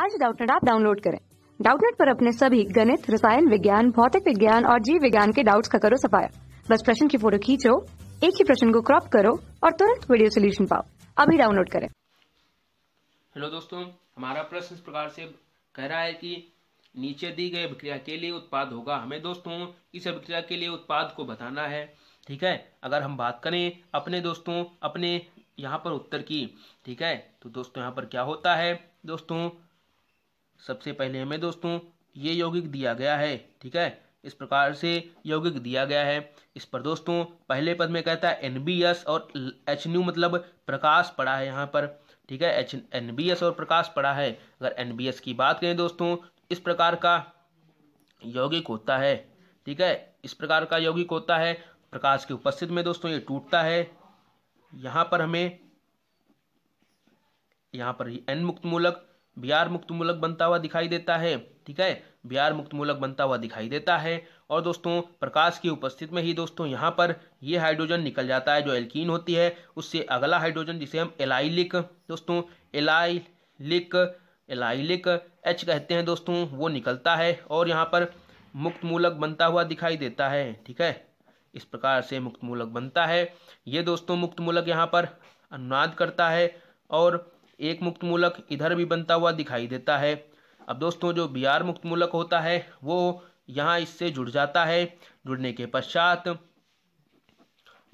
आज डाउटनेट आप डाउनलोड करें डाउटनेट पर अपने सभी गणित रसायन विज्ञान भौतिक विज्ञान और जीव विज्ञान के डाउट्स का करो सफाया बस प्रश्न की फोटो खींचो एक ही प्रश्न को क्रॉप करो और तुरंत वीडियो सोल्यूशन पाओ अभी डाउनलोड करें हेलो दोस्तों हमारा प्रश्न इस प्रकार से कह रहा है कि नीचे दी गई अभिक्रिया के लिए उत्पाद होगा हमें दोस्तों इस अभिक्रिया के लिए उत्पाद को बताना है ठीक है अगर हम बात करें अपने दोस्तों अपने यहाँ पर उत्तर की ठीक है तो दोस्तों यहाँ पर क्या होता है दोस्तों सबसे पहले हमें दोस्तों ये यौगिक दिया गया है ठीक है इस प्रकार से यौगिक दिया गया है इस पर दोस्तों पहले पद में कहता है एन और एच मतलब प्रकाश पड़ा है यहाँ पर ठीक है एच एन और प्रकाश पड़ा है अगर एन की बात करें दोस्तों इस प्रकार का यौगिक होता है ठीक है इस प्रकार का यौगिक होता है प्रकाश की उपस्थित में दोस्तों ये टूटता है यहाँ पर हमें यहाँ पर एन मुक्त मूलक बिहार मुक्त मूलक बनता हुआ दिखाई देता है ठीक है बिहार मुक्त मूलक बनता हुआ दिखाई देता है और दोस्तों प्रकाश की उपस्थित में ही दोस्तों यहाँ पर ये हाइड्रोजन निकल जाता है जो एल्कीन होती है उससे अगला हाइड्रोजन जिसे हम एलाइलिक दोस्तों एलाइलिक एलाइलिक एच कहते हैं दोस्तों वो निकलता है और यहाँ पर मुक्त मूलक बनता हुआ दिखाई देता है ठीक है इस प्रकार से मुक्त मूलक बनता है ये दोस्तों मुक्त मूलक यहाँ पर अनुनाद करता है और एक मुक्त मूलक इधर भी बनता हुआ दिखाई देता है अब दोस्तों जो बिहार मुक्त मूलक होता है वो यहाँ इससे जुड़ जाता है जुड़ने के पश्चात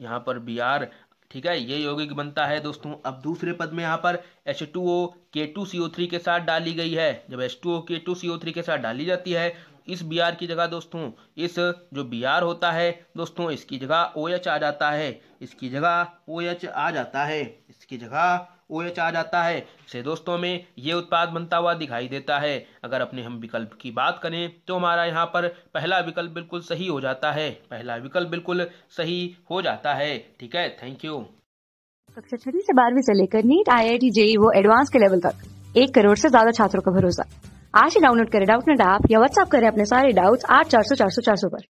यहाँ पर बिहार ठीक है ये यौगिक बनता है दोस्तों अब दूसरे पद में यहाँ पर एच टू ओ के टू सी ओ थ्री के साथ डाली गई है जब एच टू ओ के टू सी ओ थ्री के साथ डाली जाती है इस बी आर की जगह दोस्तों इस जो बी आर होता है दोस्तों इसकी जगह ओ एच आ जाता है इसकी जगह ओ एच आ जाता है इसकी जगह ओ एच आ जाता है से दोस्तों में ये उत्पाद बनता हुआ दिखाई देता है अगर अपने हम विकल्प की बात करें तो हमारा यहाँ पर पहला विकल्प बिल्कुल सही हो जाता है पहला विकल्प बिल्कुल सही हो जाता है ठीक है थैंक यू कक्षा छठी से बारहवीं से लेकर NEET I I T JEE वो एडवांस के लेवल तक एक करोड़ से ज्यादा छात्रों का भरोसा आज ही डाउनलोड करें डाउट नेट ऐप या व्हाट्सअप करें अपने सारे डाउट्स आठ चार सौ चार सौ चार सौ पर